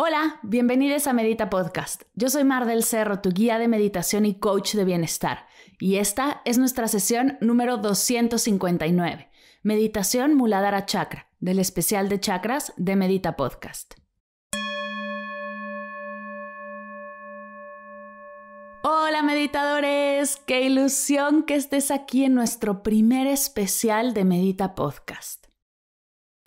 Hola, bienvenidos a Medita Podcast. Yo soy Mar del Cerro, tu guía de meditación y coach de bienestar. Y esta es nuestra sesión número 259, Meditación Muladhara Chakra, del especial de chakras de Medita Podcast. Hola meditadores, qué ilusión que estés aquí en nuestro primer especial de Medita Podcast.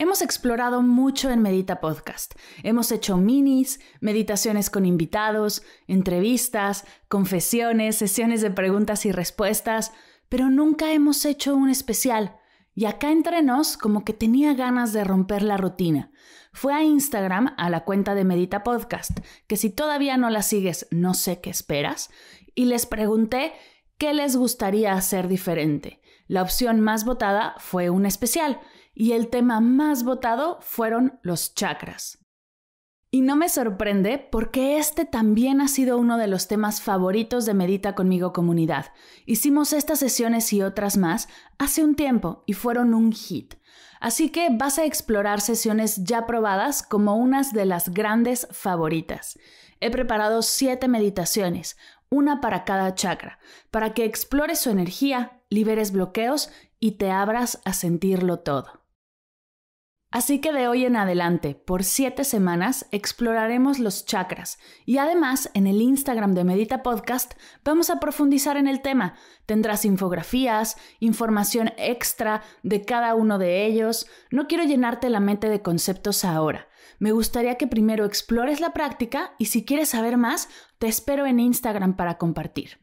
Hemos explorado mucho en Medita Podcast. Hemos hecho minis, meditaciones con invitados, entrevistas, confesiones, sesiones de preguntas y respuestas, pero nunca hemos hecho un especial. Y acá entre nos, como que tenía ganas de romper la rutina. Fue a Instagram, a la cuenta de Medita Podcast, que si todavía no la sigues, no sé qué esperas, y les pregunté qué les gustaría hacer diferente. La opción más votada fue un especial y el tema más votado fueron los chakras. Y no me sorprende porque este también ha sido uno de los temas favoritos de Medita conmigo comunidad. Hicimos estas sesiones y otras más hace un tiempo y fueron un hit. Así que vas a explorar sesiones ya probadas como unas de las grandes favoritas. He preparado siete meditaciones, una para cada chakra, para que explores su energía, liberes bloqueos y te abras a sentirlo todo. Así que de hoy en adelante, por siete semanas, exploraremos los chakras y además en el Instagram de Medita Podcast vamos a profundizar en el tema. Tendrás infografías, información extra de cada uno de ellos. No quiero llenarte la mente de conceptos ahora. Me gustaría que primero explores la práctica y si quieres saber más, te espero en Instagram para compartir.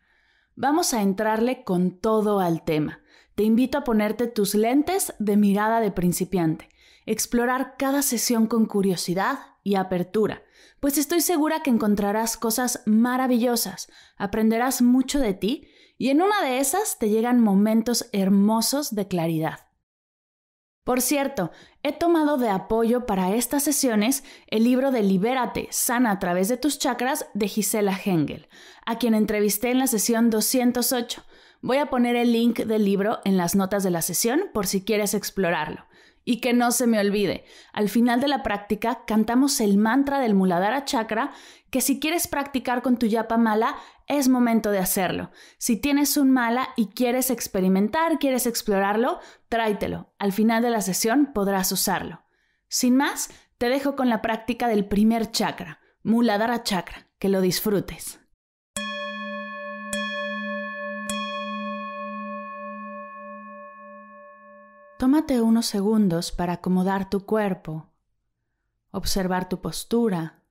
Vamos a entrarle con todo al tema. Te invito a ponerte tus lentes de mirada de principiante explorar cada sesión con curiosidad y apertura, pues estoy segura que encontrarás cosas maravillosas, aprenderás mucho de ti y en una de esas te llegan momentos hermosos de claridad. Por cierto, he tomado de apoyo para estas sesiones el libro de Libérate, sana a través de tus chakras de Gisela Hengel, a quien entrevisté en la sesión 208. Voy a poner el link del libro en las notas de la sesión por si quieres explorarlo. Y que no se me olvide, al final de la práctica cantamos el mantra del Muladhara Chakra, que si quieres practicar con tu yapa mala, es momento de hacerlo. Si tienes un mala y quieres experimentar, quieres explorarlo, tráitelo. Al final de la sesión podrás usarlo. Sin más, te dejo con la práctica del primer chakra, Muladhara Chakra. Que lo disfrutes. Tómate unos segundos para acomodar tu cuerpo, observar tu postura,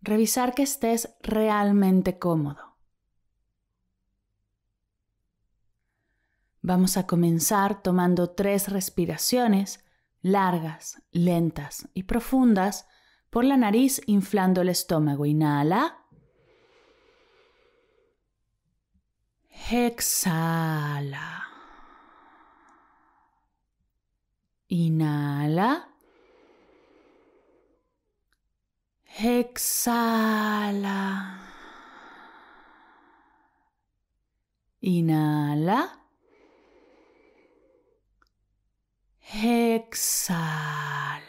revisar que estés realmente cómodo. Vamos a comenzar tomando tres respiraciones largas, lentas y profundas por la nariz inflando el estómago. Inhala. Exhala. Inhala. Exhala. Inhala. Exhala.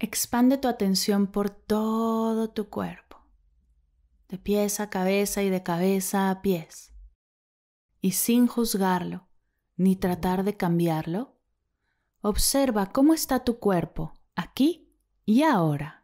Expande tu atención por todo tu cuerpo, de pies a cabeza y de cabeza a pies y sin juzgarlo ni tratar de cambiarlo, observa cómo está tu cuerpo aquí y ahora.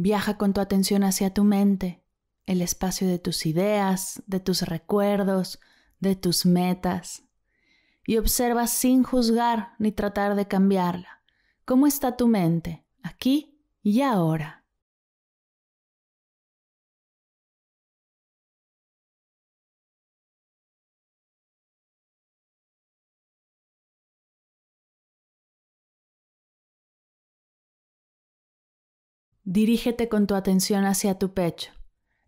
Viaja con tu atención hacia tu mente, el espacio de tus ideas, de tus recuerdos, de tus metas y observa sin juzgar ni tratar de cambiarla. ¿Cómo está tu mente? Aquí y ahora. Dirígete con tu atención hacia tu pecho,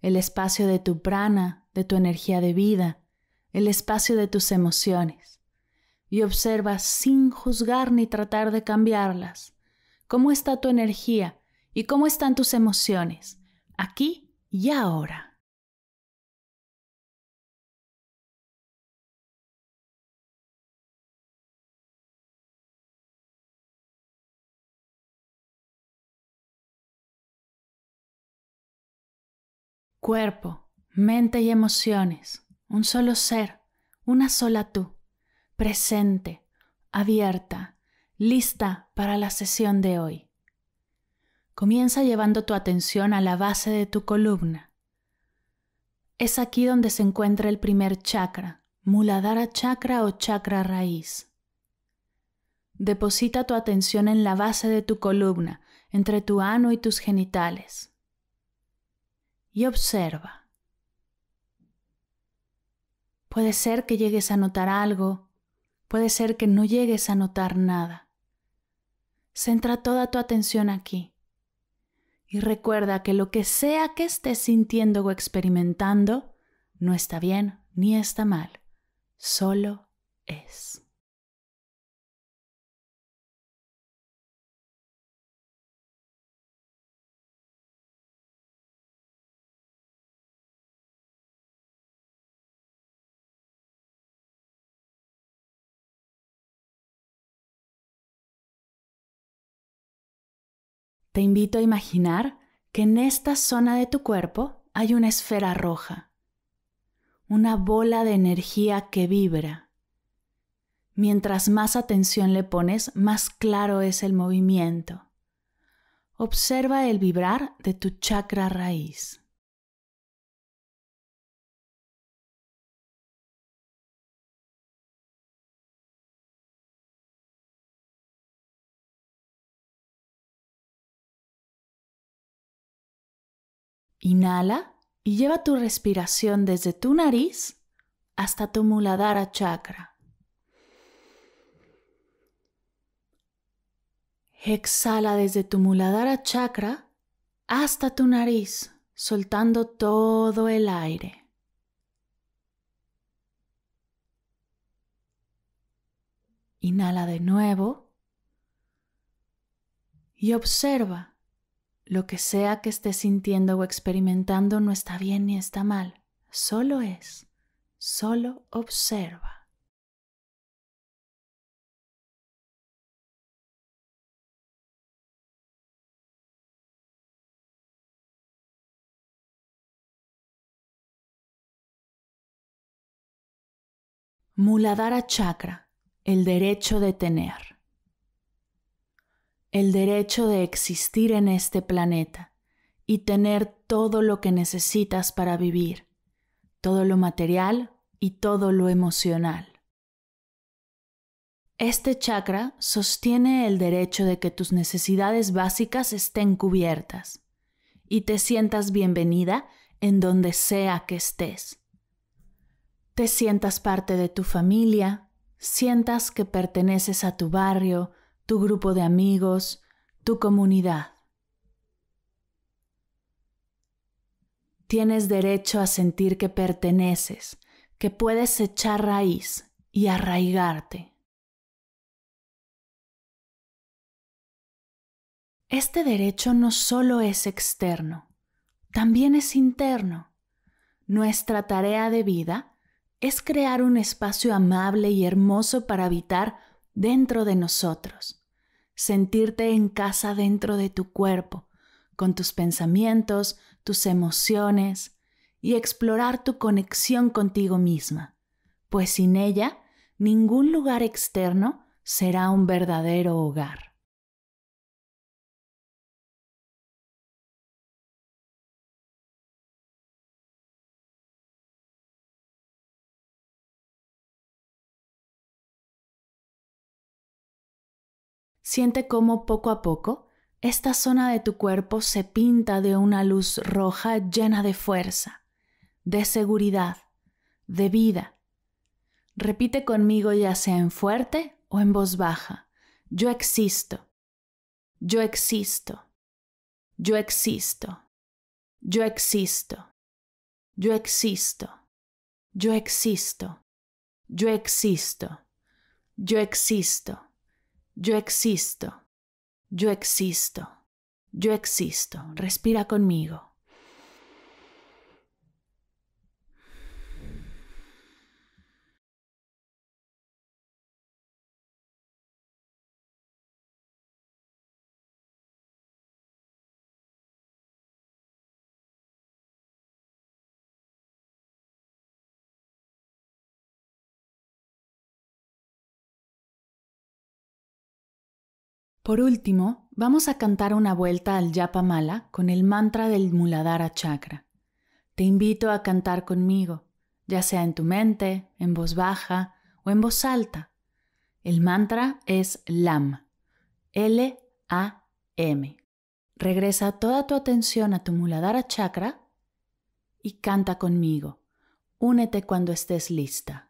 el espacio de tu prana, de tu energía de vida, el espacio de tus emociones y observa sin juzgar ni tratar de cambiarlas cómo está tu energía y cómo están tus emociones, aquí y ahora. Cuerpo, mente y emociones un solo ser, una sola tú, presente, abierta, lista para la sesión de hoy. Comienza llevando tu atención a la base de tu columna. Es aquí donde se encuentra el primer chakra, muladhara chakra o chakra raíz. Deposita tu atención en la base de tu columna, entre tu ano y tus genitales. Y observa. Puede ser que llegues a notar algo, puede ser que no llegues a notar nada. Centra toda tu atención aquí y recuerda que lo que sea que estés sintiendo o experimentando no está bien ni está mal, solo es. Te invito a imaginar que en esta zona de tu cuerpo hay una esfera roja, una bola de energía que vibra. Mientras más atención le pones, más claro es el movimiento. Observa el vibrar de tu chakra raíz. Inhala y lleva tu respiración desde tu nariz hasta tu muladara chakra. Exhala desde tu muladara chakra hasta tu nariz, soltando todo el aire. Inhala de nuevo y observa lo que sea que esté sintiendo o experimentando no está bien ni está mal, solo es, solo observa. Muladara Chakra, el derecho de tener el derecho de existir en este planeta y tener todo lo que necesitas para vivir, todo lo material y todo lo emocional. Este chakra sostiene el derecho de que tus necesidades básicas estén cubiertas y te sientas bienvenida en donde sea que estés. Te sientas parte de tu familia, sientas que perteneces a tu barrio, tu grupo de amigos, tu comunidad. Tienes derecho a sentir que perteneces, que puedes echar raíz y arraigarte. Este derecho no solo es externo, también es interno. Nuestra tarea de vida es crear un espacio amable y hermoso para habitar dentro de nosotros sentirte en casa dentro de tu cuerpo, con tus pensamientos, tus emociones y explorar tu conexión contigo misma, pues sin ella ningún lugar externo será un verdadero hogar. Siente cómo poco a poco esta zona de tu cuerpo se pinta de una luz roja llena de fuerza, de seguridad, de vida. Repite conmigo ya sea en fuerte o en voz baja. Yo existo. Yo existo. Yo existo. Yo existo. Yo existo. Yo existo. Yo existo. Yo existo. Yo existo, yo existo, yo existo. Respira conmigo. Por último, vamos a cantar una vuelta al Yapamala con el mantra del Muladhara Chakra. Te invito a cantar conmigo, ya sea en tu mente, en voz baja o en voz alta. El mantra es LAM, L-A-M. Regresa toda tu atención a tu Muladhara Chakra y canta conmigo. Únete cuando estés lista.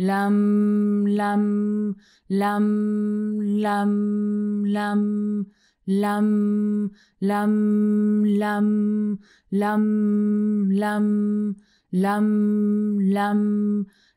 lam lam lam lam lam lam lam lam lam lam lam lam lam.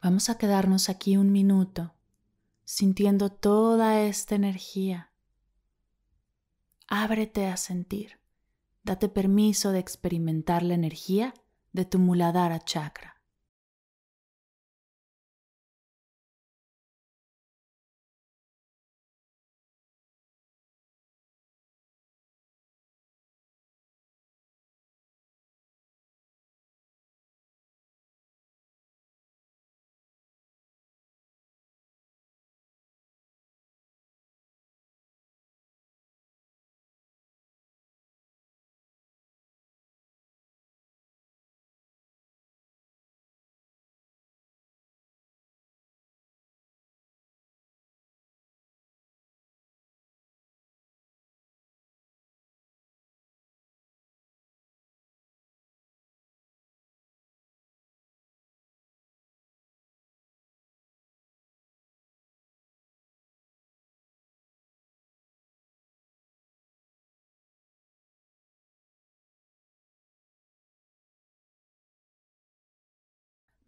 Vamos a quedarnos aquí un minuto sintiendo toda esta energía. Ábrete a sentir. Date permiso de experimentar la energía de tu muladhara chakra.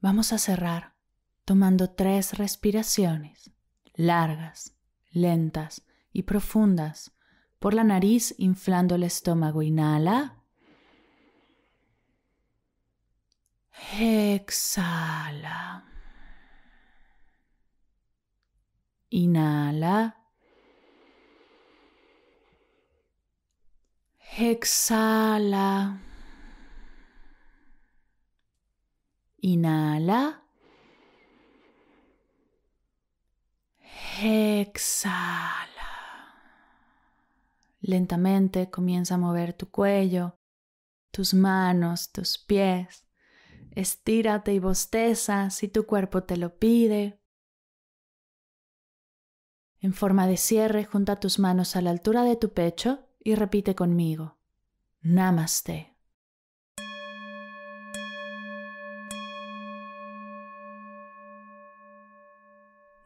Vamos a cerrar tomando tres respiraciones largas, lentas y profundas por la nariz inflando el estómago. Inhala. Exhala. Inhala. Exhala. Inhala. Exhala. Lentamente comienza a mover tu cuello, tus manos, tus pies. Estírate y bosteza si tu cuerpo te lo pide. En forma de cierre, junta tus manos a la altura de tu pecho y repite conmigo. Namaste.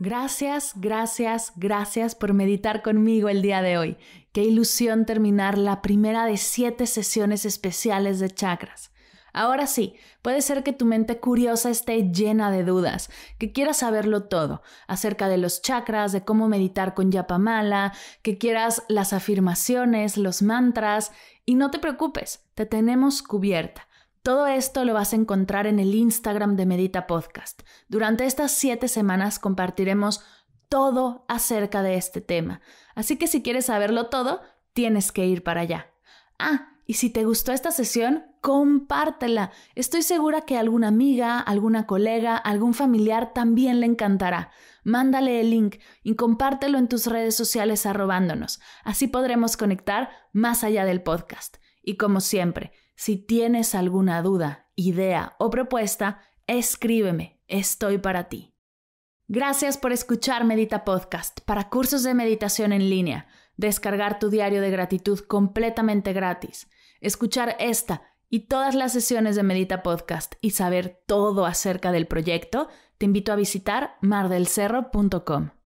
Gracias, gracias, gracias por meditar conmigo el día de hoy. Qué ilusión terminar la primera de siete sesiones especiales de chakras. Ahora sí, puede ser que tu mente curiosa esté llena de dudas, que quieras saberlo todo acerca de los chakras, de cómo meditar con Yapamala, que quieras las afirmaciones, los mantras, y no te preocupes, te tenemos cubierta. Todo esto lo vas a encontrar en el Instagram de Medita Podcast. Durante estas siete semanas compartiremos todo acerca de este tema. Así que si quieres saberlo todo, tienes que ir para allá. Ah, y si te gustó esta sesión, compártela. Estoy segura que alguna amiga, alguna colega, algún familiar también le encantará. Mándale el link y compártelo en tus redes sociales arrobándonos. Así podremos conectar más allá del podcast. Y como siempre, si tienes alguna duda, idea o propuesta, escríbeme, estoy para ti. Gracias por escuchar Medita Podcast. Para cursos de meditación en línea, descargar tu diario de gratitud completamente gratis, escuchar esta y todas las sesiones de Medita Podcast y saber todo acerca del proyecto, te invito a visitar mardelcerro.com.